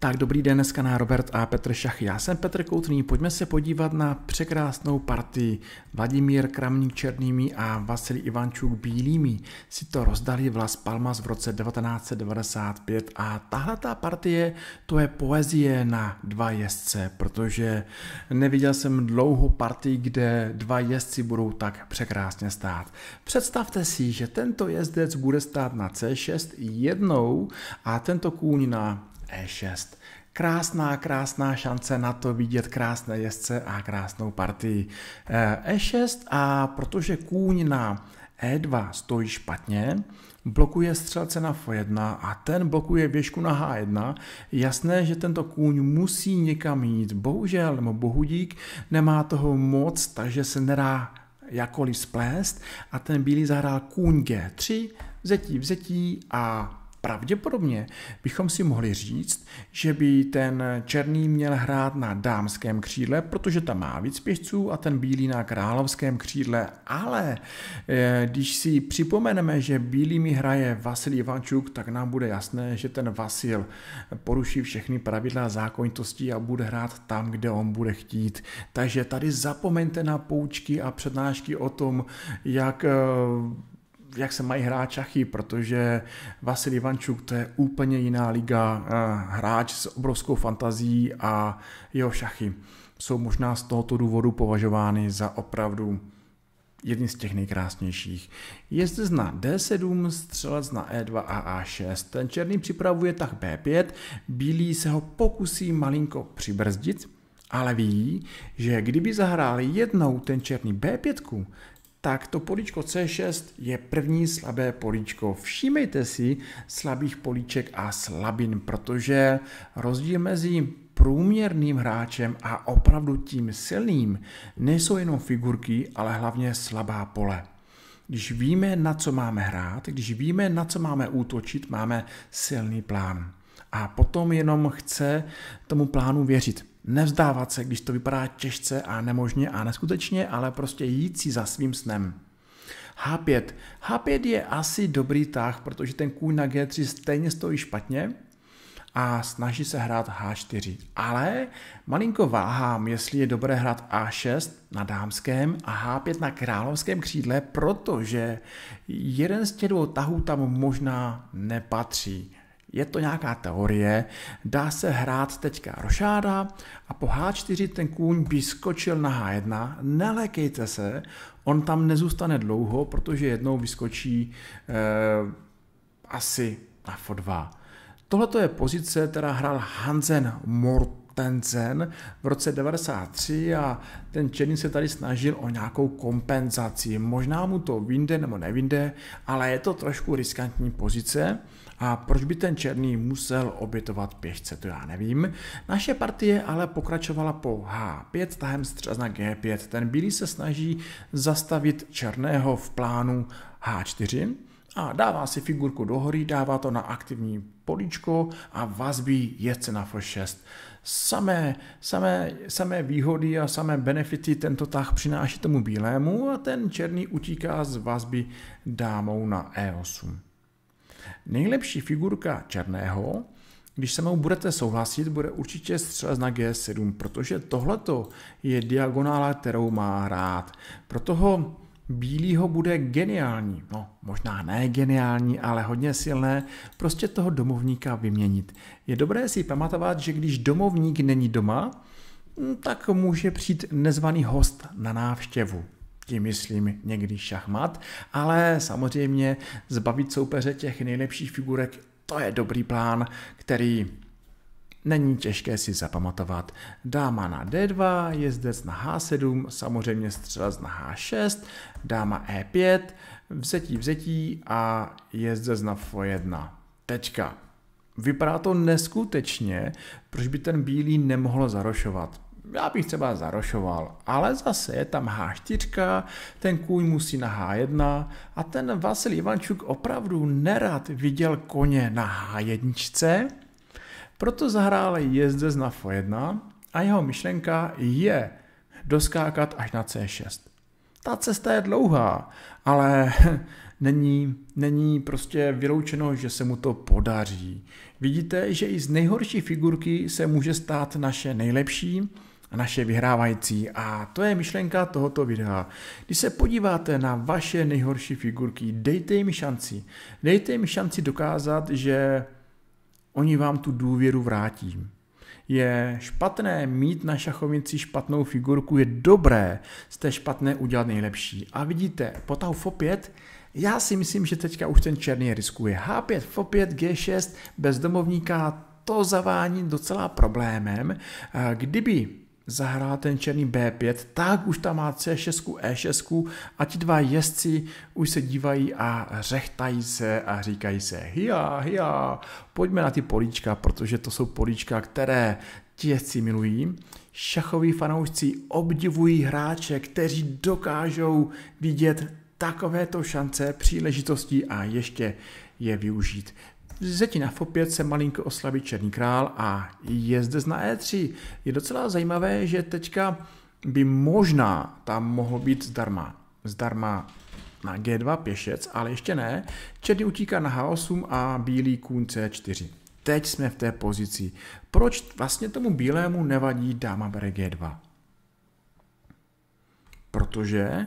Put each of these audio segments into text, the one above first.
Tak dobrý den, dneska na Robert a Petr Šach. Já jsem Petr Koutný, pojďme se podívat na překrásnou partii. Vladimír Kramník černými a Vasilij Ivančuk bílými si to rozdali v Las Palmas v roce 1995 a tahle ta partie to je poezie na dva jezdce, protože neviděl jsem dlouho partii, kde dva jezdci budou tak překrásně stát. Představte si, že tento jezdec bude stát na C6 jednou a tento kůň na E6. Krásná, krásná šance na to vidět krásné jezdce a krásnou partii. E6 a protože kůň na E2 stojí špatně, blokuje střelce na F1 a ten blokuje věžku na H1. Jasné, že tento kůň musí někam jít. Bohužel, nebo bohudík, nemá toho moc, takže se nedá jakoliv splést a ten bílý zahrál kůň G3, vzetí, vzetí a pravděpodobně bychom si mohli říct, že by ten černý měl hrát na dámském křídle, protože tam má víc pěšců a ten bílý na královském křídle, ale eh, když si připomeneme, že bílý mi hraje Vasil Ivančuk, tak nám bude jasné, že ten Vasil poruší všechny pravidla a zákonitosti a bude hrát tam, kde on bude chtít. Takže tady zapomeňte na poučky a přednášky o tom, jak eh, jak se mají hrát šachy, protože Vasil Ivančuk to je úplně jiná liga, eh, hráč s obrovskou fantazí a jeho šachy jsou možná z tohoto důvodu považovány za opravdu jedny z těch nejkrásnějších. zde na D7, střelec na E2 a A6. Ten černý připravuje tak B5, bílý se ho pokusí malinko přibrzdit, ale ví, že kdyby zahrál jednou ten černý B5, tak to políčko C6 je první slabé políčko. Všímejte si slabých políček a slabin, protože rozdíl mezi průměrným hráčem a opravdu tím silným nejsou jenom figurky, ale hlavně slabá pole. Když víme, na co máme hrát, když víme, na co máme útočit, máme silný plán. A potom jenom chce tomu plánu věřit nevzdávat se, když to vypadá těžce a nemožně a neskutečně, ale prostě jít si za svým snem. H5. H5 je asi dobrý tah, protože ten kůň na G3 stejně stojí špatně a snaží se hrát H4. Ale malinko váhám, jestli je dobré hrát A6 na dámském a H5 na královském křídle, protože jeden z těch dvou tahů tam možná nepatří. Je to nějaká teorie, dá se hrát teďka rošáda a po H4 ten kůň by skočil na H1, nelekejte se, on tam nezůstane dlouho, protože jednou vyskočí eh, asi na F2. Tohle je pozice, která hrál Hansen Mort Penzen v roce 93 a ten Černý se tady snažil o nějakou kompenzaci. Možná mu to vyjde nebo nevinde, ale je to trošku riskantní pozice a proč by ten Černý musel obětovat pěšce, to já nevím. Naše partie ale pokračovala po H5 tahem střez na G5. Ten bílý se snaží zastavit Černého v plánu H4 a dává si figurku do hory, dává to na aktivní políčko a vazbí je na F6. Samé, samé, samé výhody a samé benefity tento tah přináší tomu bílému a ten černý utíká z vazby dámou na E8. Nejlepší figurka černého, když se mnou budete souhlasit, bude určitě střelec na G7, protože tohleto je diagonála, kterou má rád. Proto ho Bílýho bude geniální, no možná ne geniální, ale hodně silné, prostě toho domovníka vyměnit. Je dobré si pamatovat, že když domovník není doma, hm, tak může přijít nezvaný host na návštěvu. Tím myslím někdy šachmat, ale samozřejmě zbavit soupeře těch nejlepších figurek, to je dobrý plán, který Není těžké si zapamatovat. Dáma na D2, jezdec na H7, samozřejmě střelec na H6, dáma E5, vzetí vzetí a jezdec na F1. Tečka. Vypadá to neskutečně, proč by ten bílý nemohl zarošovat. Já bych třeba zarošoval, ale zase je tam H4, ten kůň musí na H1 a ten Vasil Ivančuk opravdu nerad viděl koně na H1, proto zahrál jezdec na F1 a jeho myšlenka je doskákat až na C6. Ta cesta je dlouhá, ale není, není prostě vyloučeno, že se mu to podaří. Vidíte, že i z nejhorší figurky se může stát naše nejlepší a naše vyhrávající. A to je myšlenka tohoto videa. Když se podíváte na vaše nejhorší figurky, dejte jim šanci. Dejte jim šanci dokázat, že oni vám tu důvěru vrátí. Je špatné mít na šachovnici špatnou figurku, je dobré z té špatné udělat nejlepší. A vidíte, tahu F5, já si myslím, že teďka už ten černý riskuje. H5, F5, G6, bez domovníka, to zavání docela problémem. Kdyby zahrá ten černý B5, tak už tam má C6, E6 a ti dva jezdci už se dívají a řechtají se a říkají se hia, hia, pojďme na ty políčka, protože to jsou políčka, které ti jezdci milují. Šachoví fanoušci obdivují hráče, kteří dokážou vidět takovéto šance, příležitosti a ještě je využít. Zeti na F5 se malinko oslabí Černý král a je zde na E3. Je docela zajímavé, že teďka by možná tam mohlo být zdarma. Zdarma na G2 pěšec, ale ještě ne. Černý utíká na H8 a bílý kůň C4. Teď jsme v té pozici. Proč vlastně tomu bílému nevadí dáma bere G2? Protože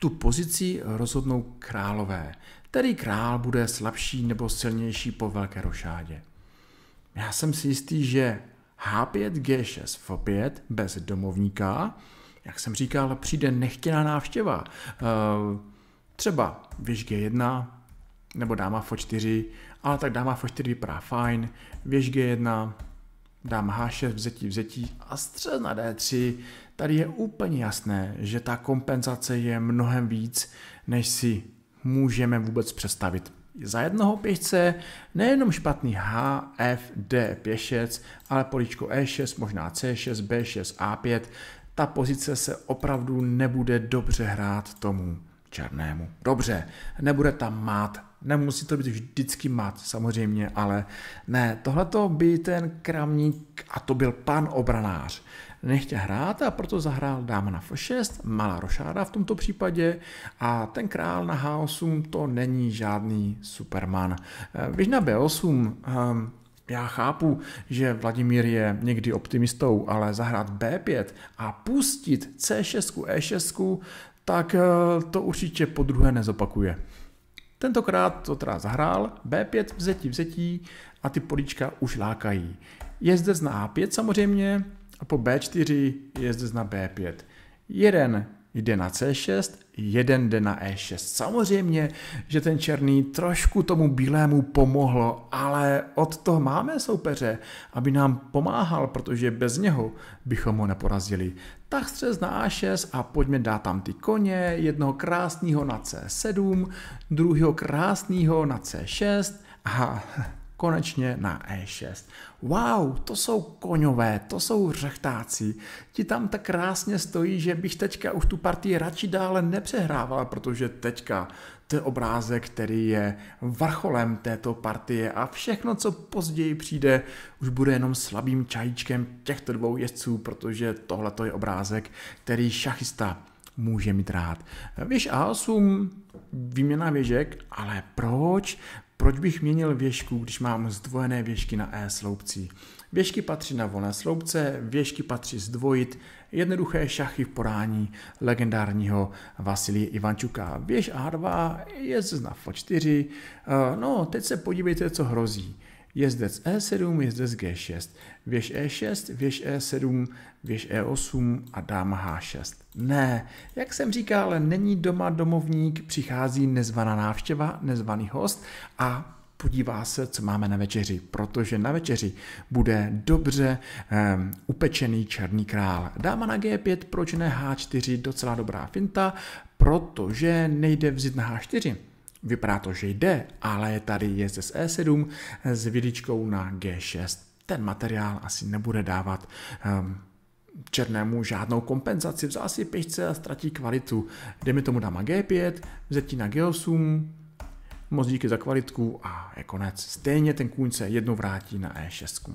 tu pozici rozhodnou králové který král bude slabší nebo silnější po velké rošádě. Já jsem si jistý, že H5G6 6 f 5 bez domovníka, jak jsem říkal, přijde nechtěná návštěva. Eh, třeba věž G1 nebo dáma F4, ale tak dáma F4 vypadá fajn, věž G1, dáma H6, vzetí, vzetí a střel na D3. Tady je úplně jasné, že ta kompenzace je mnohem víc, než si můžeme vůbec přestavit. Za jednoho pěšce nejenom špatný H, F, D pěšec, ale políčko E6, možná C6, B6, A5, ta pozice se opravdu nebude dobře hrát tomu černému. Dobře, nebude tam mát Nemusí to být vždycky mat, samozřejmě, ale ne, tohle to by ten kramník, a to byl pan obranář, nechtěl hrát a proto zahrál dáma na f6, malá rošáda v tomto případě a ten král na h8 to není žádný superman. Víš eh, na b8 um, ehm, já chápu, že Vladimír je někdy optimistou, ale zahrát B5 a pustit C6, E6, tak eh, to určitě po druhé nezopakuje. Tentokrát to teda zahrál, B5, vzetí, vzetí a ty políčka už lákají. Je zde na A5 samozřejmě a po B4 je zde na B5. Jeden jde na C6, jeden jde na E6. Samozřejmě, že ten černý trošku tomu bílému pomohlo, ale od toho máme soupeře, aby nám pomáhal, protože bez něho bychom ho neporazili. Tak střez na A6 a pojďme dát tam ty koně, jednoho krásného na C7, druhého krásného na C6 a konečně na E6. Wow, to jsou koňové, to jsou řechtáci. Ti tam tak krásně stojí, že bych teďka už tu partii radši dále nepřehrával, protože teďka to je obrázek, který je vrcholem této partie a všechno, co později přijde, už bude jenom slabým čajíčkem těchto dvou jezdců, protože tohle je obrázek, který šachista může mít rád. Víš, A8, výměna věžek, ale proč? Proč bych měnil věžku, když mám zdvojené věžky na E sloupcí? Věžky patří na volné sloupce, věžky patří zdvojit, jednoduché šachy v porání legendárního Vasilie Ivančuka. Věž A2 je znak 4 eh, No, teď se podívejte, co hrozí jezdec E7, jezdec G6, věž E6, věž E7, věž E8 a dáma H6. Ne, jak jsem říkal, ale není doma domovník, přichází nezvaná návštěva, nezvaný host a podívá se, co máme na večeři, protože na večeři bude dobře um, upečený černý král. Dáma na G5, proč ne H4, docela dobrá finta, protože nejde vzít na H4 Vypadá to, že jde, ale tady z E7 s e vidičkou na G6. Ten materiál asi nebude dávat um, černému žádnou kompenzaci. Vzal si pěšce a ztratí kvalitu. Dejme tomu dáma G5, vzetí na G8, moc díky za kvalitku a je konec. Stejně ten kůň se jednou vrátí na E6.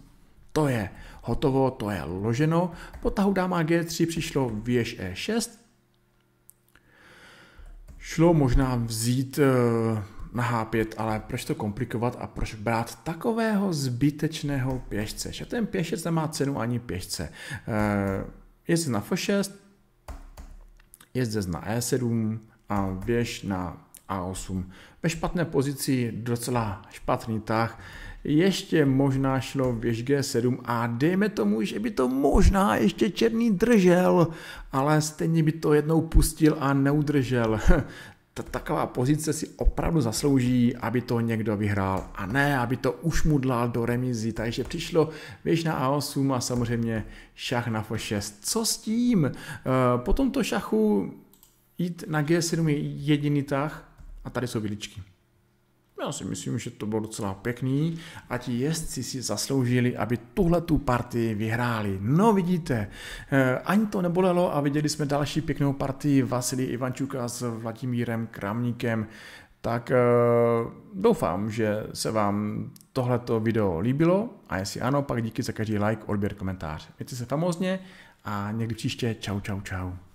To je hotovo, to je loženo. Po tahu dáma G3 přišlo věž E6, Šlo možná vzít eh, na H5, ale proč to komplikovat a proč brát takového zbytečného pěšce? Že ten pěšec nemá cenu ani pěšce. Eh, jezdec na F6, jezdec na E7 a běž na a8. Ve špatné pozici docela špatný tah. Ještě možná šlo věž G7 a dejme tomu, že by to možná ještě černý držel, ale stejně by to jednou pustil a neudržel. Taková pozice si opravdu zaslouží, aby to někdo vyhrál a ne, aby to ušmudlal do remízy. Takže přišlo věž na A8 a samozřejmě šach na F6. Co s tím? Eh, po tomto šachu jít na G7 je jediný tah, a tady jsou vidličky. Já si myslím, že to bylo docela pěkný a ti jezdci si zasloužili, aby tuhle tu partii vyhráli. No vidíte, eh, ani to nebolelo a viděli jsme další pěknou partii Vasily Ivančuka s Vladimírem Kramníkem. Tak eh, doufám, že se vám tohleto video líbilo a jestli ano, pak díky za každý like, odběr, komentář. Mějte se famozně a někdy příště čau čau čau.